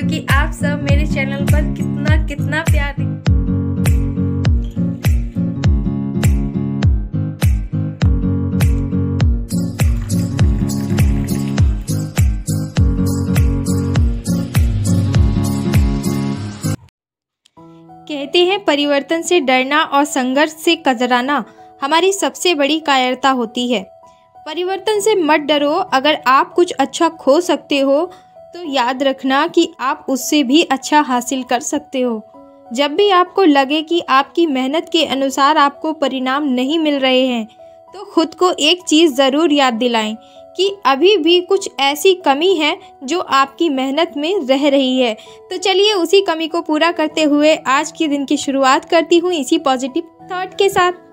क्योंकि आप सब मेरे चैनल पर कितना कितना प्यार कहते हैं परिवर्तन से डरना और संघर्ष से कजराना हमारी सबसे बड़ी कायरता होती है परिवर्तन से मत डरो अगर आप कुछ अच्छा खो सकते हो तो याद रखना कि आप उससे भी अच्छा हासिल कर सकते हो जब भी आपको लगे कि आपकी मेहनत के अनुसार आपको परिणाम नहीं मिल रहे हैं तो खुद को एक चीज़ ज़रूर याद दिलाएं कि अभी भी कुछ ऐसी कमी है जो आपकी मेहनत में रह रही है तो चलिए उसी कमी को पूरा करते हुए आज के दिन की शुरुआत करती हूँ इसी पॉजिटिव थाट के साथ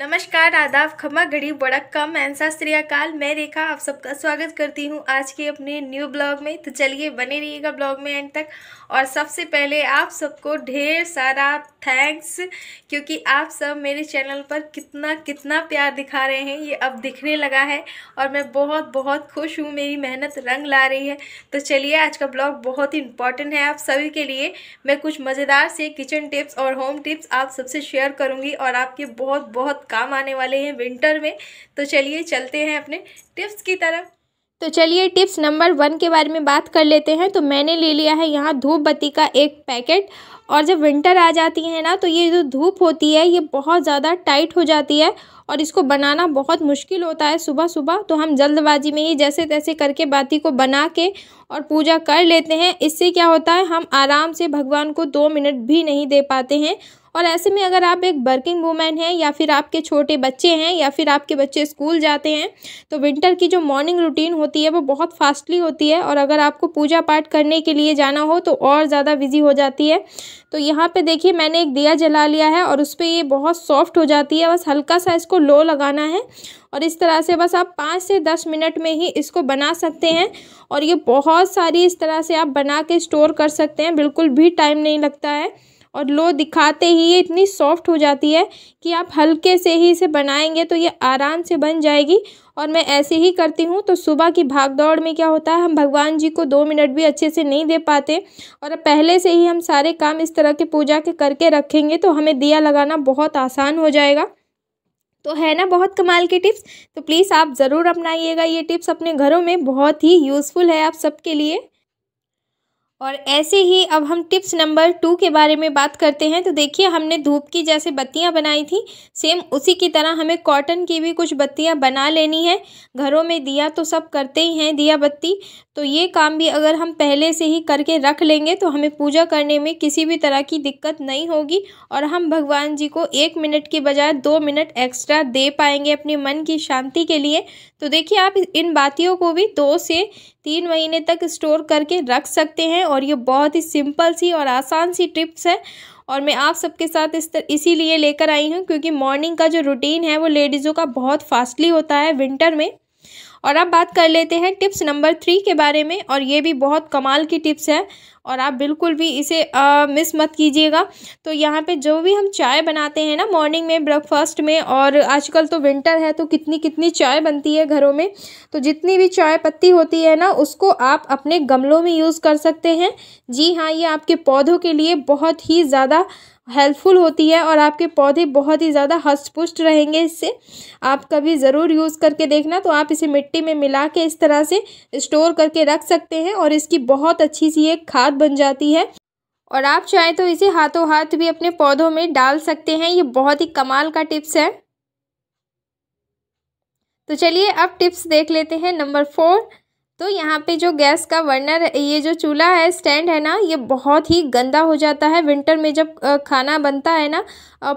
नमस्कार आदाब खमा घड़ी बड़क कम एंड शास्त्रियाकाल मैं रेखा आप सबका स्वागत करती हूँ आज के अपने न्यू ब्लॉग में तो चलिए बने रहिएगा ब्लॉग में एंड तक और सबसे पहले आप सबको ढेर सारा थैंक्स क्योंकि आप सब मेरे चैनल पर कितना कितना प्यार दिखा रहे हैं ये अब दिखने लगा है और मैं बहुत बहुत खुश हूँ मेरी मेहनत रंग ला रही है तो चलिए आज का ब्लॉग बहुत ही इंपॉर्टेंट है आप सभी के लिए मैं कुछ मज़ेदार से किचन टिप्स और होम टिप्स आप सबसे शेयर करूँगी और आपके बहुत बहुत काम आने वाले हैं विंटर में तो चलिए चलते हैं अपने टिप्स की तरफ तो चलिए टिप्स नंबर वन के बारे में बात कर लेते हैं तो मैंने ले लिया है यहाँ धूप बत्ती का एक पैकेट और जब विंटर आ जाती है ना तो ये जो धूप होती है ये बहुत ज़्यादा टाइट हो जाती है और इसको बनाना बहुत मुश्किल होता है सुबह सुबह तो हम जल्दबाजी में ही जैसे तैसे करके बाती को बना के और पूजा कर लेते हैं इससे क्या होता है हम आराम से भगवान को दो मिनट भी नहीं दे पाते हैं और ऐसे में अगर आप एक वर्किंग वूमेन हैं या फिर आपके छोटे बच्चे हैं या फिर आपके बच्चे स्कूल जाते हैं तो विंटर की जो मॉर्निंग रूटीन होती है वो बहुत फास्टली होती है और अगर आपको पूजा पाठ करने के लिए जाना हो तो और ज़्यादा बिजी हो जाती है तो यहाँ पे देखिए मैंने एक दिया जला लिया है और उस पर ये बहुत सॉफ्ट हो जाती है बस हल्का सा इसको लो लगाना है और इस तरह से बस आप पाँच से दस मिनट में ही इसको बना सकते हैं और ये बहुत सारी इस तरह से आप बना के स्टोर कर सकते हैं बिल्कुल भी टाइम नहीं लगता है और लो दिखाते ही ये इतनी सॉफ्ट हो जाती है कि आप हल्के से ही इसे बनाएंगे तो ये आराम से बन जाएगी और मैं ऐसे ही करती हूँ तो सुबह की भाग दौड़ में क्या होता है हम भगवान जी को दो मिनट भी अच्छे से नहीं दे पाते और पहले से ही हम सारे काम इस तरह के पूजा के करके रखेंगे तो हमें दिया लगाना बहुत आसान हो जाएगा तो है ना बहुत कमाल की टिप्स तो प्लीज़ आप ज़रूर अपनाइएगा ये टिप्स अपने घरों में बहुत ही यूज़फुल है आप सबके लिए और ऐसे ही अब हम टिप्स नंबर टू के बारे में बात करते हैं तो देखिए हमने धूप की जैसे बत्तियां बनाई थी सेम उसी की तरह हमें कॉटन की भी कुछ बत्तियां बना लेनी है घरों में दिया तो सब करते ही हैं दिया बत्ती तो ये काम भी अगर हम पहले से ही करके रख लेंगे तो हमें पूजा करने में किसी भी तरह की दिक्कत नहीं होगी और हम भगवान जी को एक मिनट के बजाय दो मिनट एक्स्ट्रा दे पाएंगे अपने मन की शांति के लिए तो देखिए आप इन बातियों को भी दो से तीन महीने तक स्टोर करके रख सकते हैं और ये बहुत ही सिंपल सी और आसान सी टिप्स है और मैं आप सबके साथ इस तर लिए लेकर आई हूँ क्योंकि मॉर्निंग का जो रूटीन है वो लेडीज़ों का बहुत फास्टली होता है विंटर में और अब बात कर लेते हैं टिप्स नंबर थ्री के बारे में और ये भी बहुत कमाल की टिप्स है और आप बिल्कुल भी इसे आ, मिस मत कीजिएगा तो यहाँ पे जो भी हम चाय बनाते हैं ना मॉर्निंग में ब्रेकफास्ट में और आजकल तो विंटर है तो कितनी कितनी चाय बनती है घरों में तो जितनी भी चाय पत्ती होती है ना उसको आप अपने गमलों में यूज़ कर सकते हैं जी हाँ ये आपके पौधों के लिए बहुत ही ज़्यादा हेल्पफुल होती है और आपके पौधे बहुत ही ज़्यादा हस्तपुष्ट रहेंगे इससे आप कभी ज़रूर यूज़ करके देखना तो आप इसे मिट्टी में मिला के इस तरह से स्टोर करके रख सकते हैं और इसकी बहुत अच्छी सी एक खाद बन जाती है और आप चाहें तो इसे हाथों हाथ भी अपने पौधों में डाल सकते हैं ये बहुत ही कमाल का टिप्स है तो चलिए अब टिप्स देख लेते हैं नंबर फोर तो यहाँ पे जो गैस का वर्नर ये जो चूल्हा है स्टैंड है ना ये बहुत ही गंदा हो जाता है विंटर में जब खाना बनता है ना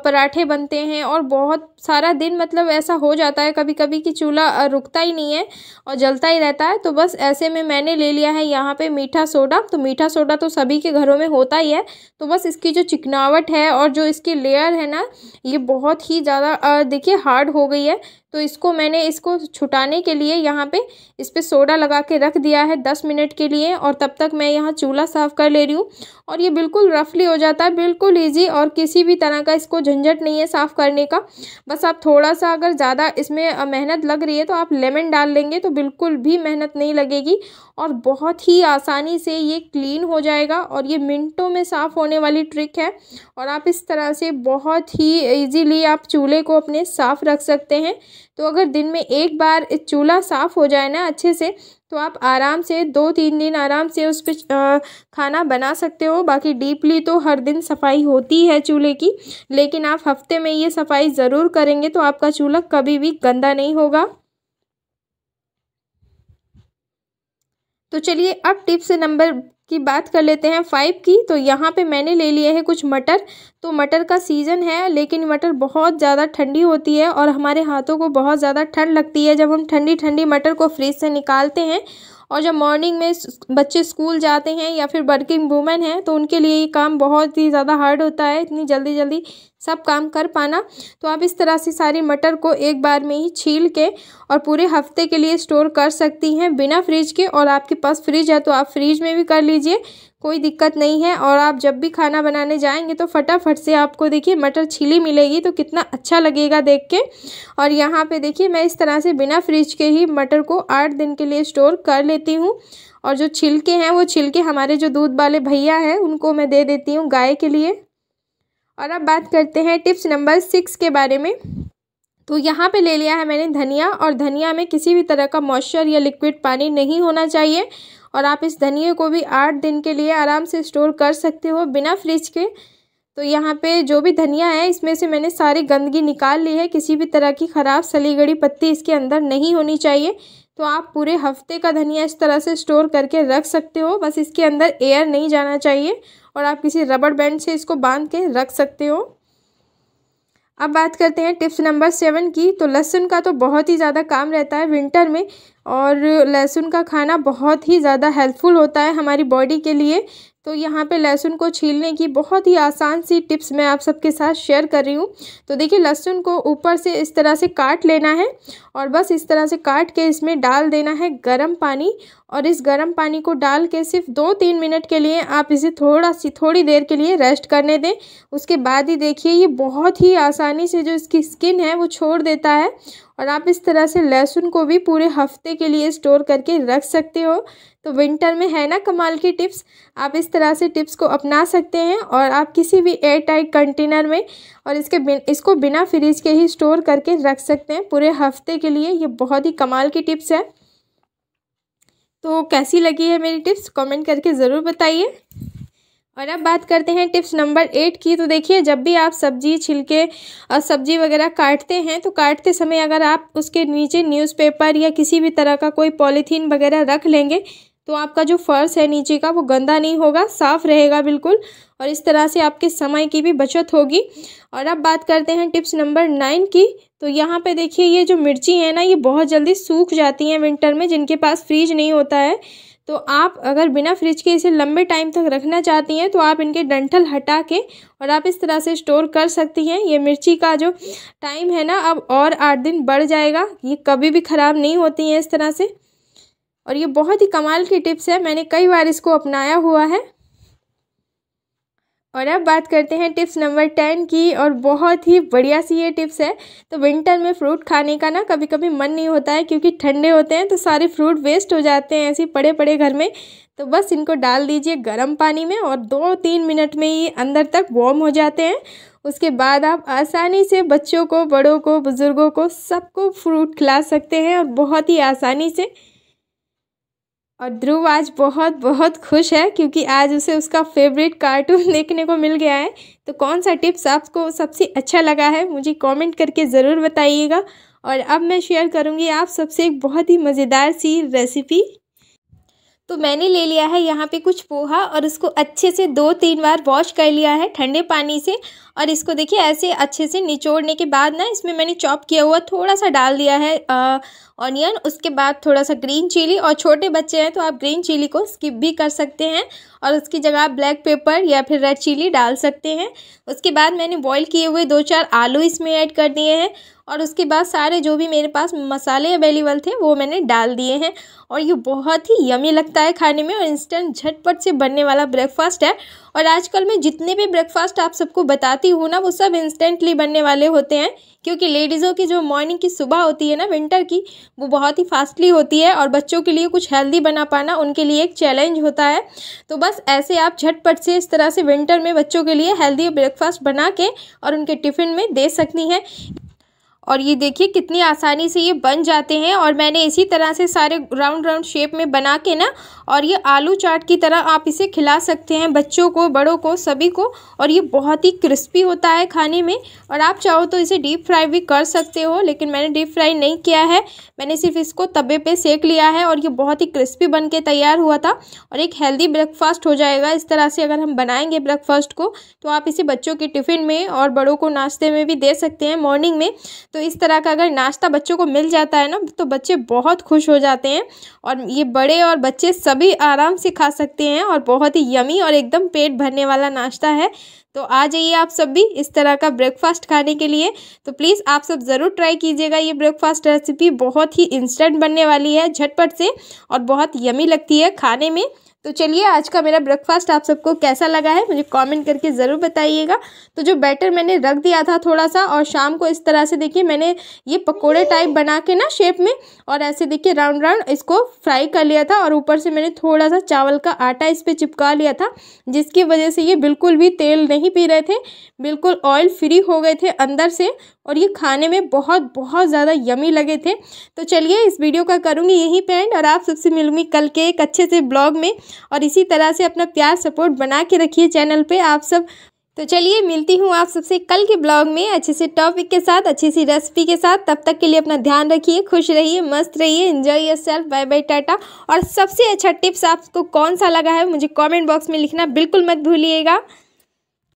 पराठे बनते हैं और बहुत सारा दिन मतलब ऐसा हो जाता है कभी कभी कि चूल्हा रुकता ही नहीं है और जलता ही रहता है तो बस ऐसे में मैंने ले लिया है यहाँ पे मीठा सोडा तो मीठा सोडा तो सभी के घरों में होता ही है तो बस इसकी जो चिकनावट है और जो इसकी लेयर है ना ये बहुत ही ज़्यादा देखिए हार्ड हो गई है तो इसको मैंने इसको छुटाने के लिए यहाँ पे इस पर सोडा लगा के रख दिया है दस मिनट के लिए और तब तक मैं यहाँ चूल्हा साफ़ कर ले रही हूँ और ये बिल्कुल रफली हो जाता है बिल्कुल ईजी और किसी भी तरह का इसको झंझट नहीं है साफ़ करने का बस आप थोड़ा सा अगर ज़्यादा इसमें मेहनत लग रही है तो आप लेमन डाल लेंगे तो बिल्कुल भी मेहनत नहीं लगेगी और बहुत ही आसानी से ये क्लीन हो जाएगा और ये मिनटों में साफ़ होने वाली ट्रिक है और आप इस तरह से बहुत ही ईजीली आप चूल्हे को अपने साफ़ रख सकते हैं तो अगर दिन में एक बार चूल्हा साफ़ हो जाए ना अच्छे से तो आप आराम से दो तीन दिन आराम से उस पर खाना बना सकते हो बाकी डीपली तो हर दिन सफाई होती है चूल्हे की लेकिन आप हफ्ते में ये सफाई ज़रूर करेंगे तो आपका चूल्हा कभी भी गंदा नहीं होगा तो चलिए अब टिप्स नंबर की बात कर लेते हैं फाइव की तो यहाँ पे मैंने ले लिए हैं कुछ मटर तो मटर का सीज़न है लेकिन मटर बहुत ज़्यादा ठंडी होती है और हमारे हाथों को बहुत ज़्यादा ठंड लगती है जब हम ठंडी ठंडी मटर को फ्रिज से निकालते हैं और जब मॉर्निंग में बच्चे स्कूल जाते हैं या फिर वर्किंग वूमेन हैं तो उनके लिए ये काम बहुत ही ज़्यादा हार्ड होता है इतनी जल्दी जल्दी सब काम कर पाना तो आप इस तरह से सारे मटर को एक बार में ही छील के और पूरे हफ्ते के लिए स्टोर कर सकती हैं बिना फ्रिज के और आपके पास फ्रिज है तो आप फ्रिज में भी कर लीजिए कोई दिक्कत नहीं है और आप जब भी खाना बनाने जाएंगे तो फटाफट से आपको देखिए मटर छीली मिलेगी तो कितना अच्छा लगेगा देख के और यहाँ पे देखिए मैं इस तरह से बिना फ्रिज के ही मटर को आठ दिन के लिए स्टोर कर लेती हूँ और जो छिलके हैं वो छिलके हमारे जो दूध वाले भैया हैं उनको मैं दे देती हूँ गाय के लिए और अब बात करते हैं टिप्स नंबर सिक्स के बारे में तो यहाँ पे ले लिया है मैंने धनिया और धनिया में किसी भी तरह का मॉइस्चर या लिक्विड पानी नहीं होना चाहिए और आप इस धनिया को भी आठ दिन के लिए आराम से स्टोर कर सकते हो बिना फ्रिज के तो यहाँ पे जो भी धनिया है इसमें से मैंने सारी गंदगी निकाल ली है किसी भी तरह की ख़राब सलीगड़ी पत्ती इसके अंदर नहीं होनी चाहिए तो आप पूरे हफ्ते का धनिया इस तरह से स्टोर करके रख सकते हो बस इसके अंदर एयर नहीं जाना चाहिए और आप किसी रबड़ बैंड से इसको बांध के रख सकते हो अब बात करते हैं टिप्स नंबर सेवन की तो लहसुन का तो बहुत ही ज़्यादा काम रहता है विंटर में और लहसुन का खाना बहुत ही ज़्यादा हेल्पफुल होता है हमारी बॉडी के लिए तो यहाँ पे लहसुन को छीलने की बहुत ही आसान सी टिप्स मैं आप सबके साथ शेयर कर रही हूँ तो देखिए लहसुन को ऊपर से इस तरह से काट लेना है और बस इस तरह से काट के इसमें डाल देना है गर्म पानी और इस गर्म पानी को डाल के सिर्फ दो तीन मिनट के लिए आप इसे थोड़ा सी थोड़ी देर के लिए रेस्ट करने दें उसके बाद ही देखिए ये बहुत ही आसानी से जो इसकी स्किन है वो छोड़ देता है और आप इस तरह से लहसुन को भी पूरे हफ्ते के लिए स्टोर करके रख सकते हो तो विंटर में है ना कमाल की टिप्स आप इस तरह से टिप्स को अपना सकते हैं और आप किसी भी एयर टाइट कंटेनर में और इसके बिन इसको बिना फ्रिज के ही स्टोर करके रख सकते हैं पूरे हफ्ते के लिए ये बहुत ही कमाल की टिप्स है तो कैसी लगी है मेरी टिप्स कमेंट करके ज़रूर बताइए और अब बात करते हैं टिप्स नंबर एट की तो देखिए जब भी आप सब्जी छिलके और सब्जी वगैरह काटते हैं तो काटते समय अगर आप उसके नीचे न्यूज़पेपर या किसी भी तरह का कोई पॉलीथीन वगैरह रख लेंगे तो आपका जो फ़र्श है नीचे का वो गंदा नहीं होगा साफ़ रहेगा बिल्कुल और इस तरह से आपके समय की भी बचत होगी और अब बात करते हैं टिप्स नंबर नाइन की तो यहाँ पे देखिए ये जो मिर्ची है ना ये बहुत जल्दी सूख जाती हैं विंटर में जिनके पास फ्रीज नहीं होता है तो आप अगर बिना फ्रिज के इसे लंबे टाइम तक रखना चाहती हैं तो आप इनके डंठल हटा के और आप इस तरह से स्टोर कर सकती हैं ये मिर्ची का जो टाइम है ना अब और आठ दिन बढ़ जाएगा ये कभी भी ख़राब नहीं होती हैं इस तरह से और ये बहुत ही कमाल की टिप्स है मैंने कई बार इसको अपनाया हुआ है और अब बात करते हैं टिप्स नंबर टेन की और बहुत ही बढ़िया सी ये टिप्स है तो विंटर में फ्रूट खाने का ना कभी कभी मन नहीं होता है क्योंकि ठंडे होते हैं तो सारे फ्रूट वेस्ट हो जाते हैं ऐसे पड़े पड़े घर में तो बस इनको डाल दीजिए गर्म पानी में और दो तीन मिनट में ये अंदर तक वॉर्म हो जाते हैं उसके बाद आप आसानी से बच्चों को बड़ों को बुज़ुर्गों को सबको फ्रूट खिला सकते हैं और बहुत ही आसानी से और ध्रुव आज बहुत बहुत खुश है क्योंकि आज उसे उसका फेवरेट कार्टून देखने को मिल गया है तो कौन सा टिप्स आपको सबसे अच्छा लगा है मुझे कमेंट करके ज़रूर बताइएगा और अब मैं शेयर करूँगी आप सबसे एक बहुत ही मज़ेदार सी रेसिपी तो मैंने ले लिया है यहाँ पे कुछ पोहा और उसको अच्छे से दो तीन बार वॉश कर लिया है ठंडे पानी से और इसको देखिए ऐसे अच्छे से निचोड़ने के बाद ना इसमें मैंने चॉप किया हुआ थोड़ा सा डाल दिया है ऑनियन उसके बाद थोड़ा सा ग्रीन चिली और छोटे बच्चे हैं तो आप ग्रीन चिली को स्किप भी कर सकते हैं और उसकी जगह आप ब्लैक पेपर या फिर रेड चिली डाल सकते हैं उसके बाद मैंने बॉईल किए हुए दो चार आलू इसमें ऐड कर दिए हैं और उसके बाद सारे जो भी मेरे पास मसाले अवेलेबल थे वो मैंने डाल दिए हैं और ये बहुत ही यमी लगता है खाने में और इंस्टेंट झटपट से बनने वाला ब्रेकफास्ट है और आजकल मैं जितने भी ब्रेकफास्ट आप सबको बताती हूँ ना वो सब इंस्टेंटली बनने वाले होते हैं क्योंकि लेडीज़ों की जो मॉर्निंग की सुबह होती है ना विंटर की वो बहुत ही फास्टली होती है और बच्चों के लिए कुछ हेल्दी बना पाना उनके लिए एक चैलेंज होता है तो बस ऐसे आप झटपट से इस तरह से विंटर में बच्चों के लिए हेल्दी ब्रेकफास्ट बना के और उनके टिफ़िन में दे सकती हैं और ये देखिए कितनी आसानी से ये बन जाते हैं और मैंने इसी तरह से सारे राउंड राउंड शेप में बना के ना और ये आलू चाट की तरह आप इसे खिला सकते हैं बच्चों को बड़ों को सभी को और ये बहुत ही क्रिस्पी होता है खाने में और आप चाहो तो इसे डीप फ्राई भी कर सकते हो लेकिन मैंने डीप फ्राई नहीं किया है मैंने सिर्फ इसको तवे पर सेक लिया है और ये बहुत ही क्रिस्पी बन के तैयार हुआ था और एक हेल्दी ब्रेकफास्ट हो जाएगा इस तरह से अगर हम बनाएंगे ब्रेकफास्ट को तो आप इसे बच्चों के टिफ़िन में और बड़ों को नाश्ते में भी दे सकते हैं मॉर्निंग में तो इस तरह का अगर नाश्ता बच्चों को मिल जाता है ना तो बच्चे बहुत खुश हो जाते हैं और ये बड़े और बच्चे सभी आराम से खा सकते हैं और बहुत ही यमी और एकदम पेट भरने वाला नाश्ता है तो आ जाइए आप सब भी इस तरह का ब्रेकफास्ट खाने के लिए तो प्लीज़ आप सब ज़रूर ट्राई कीजिएगा ये ब्रेकफास्ट रेसिपी बहुत ही इंस्टेंट बनने वाली है झटपट से और बहुत यमी लगती है खाने में तो चलिए आज का मेरा ब्रेकफास्ट आप सबको कैसा लगा है मुझे कमेंट करके ज़रूर बताइएगा तो जो बैटर मैंने रख दिया था थोड़ा सा और शाम को इस तरह से देखिए मैंने ये पकोड़े टाइप बना के ना शेप में और ऐसे देखिए राउंड राउंड इसको फ्राई कर लिया था और ऊपर से मैंने थोड़ा सा चावल का आटा इस पर चिपका लिया था जिसकी वजह से ये बिल्कुल भी तेल नहीं पी रहे थे बिल्कुल ऑयल फ्री हो गए थे अंदर से और ये खाने में बहुत बहुत ज़्यादा यमी लगे थे तो चलिए इस वीडियो का करूँगी यहीं पेंड और आप सबसे मिलूँगी कल के एक अच्छे से ब्लॉग में और इसी तरह से अपना प्यार सपोर्ट बना के रखिए चैनल पे आप सब तो चलिए मिलती हूँ आप सबसे कल के ब्लॉग में अच्छे से टॉपिक के साथ अच्छी सी रेसिपी के साथ तब तक के लिए अपना ध्यान रखिए खुश रहिए मस्त रहिए enjoy yourself bye bye टाटा और सबसे अच्छा टिप्स आपको कौन सा लगा है मुझे कॉमेंट बॉक्स में लिखना बिल्कुल मत भूलिएगा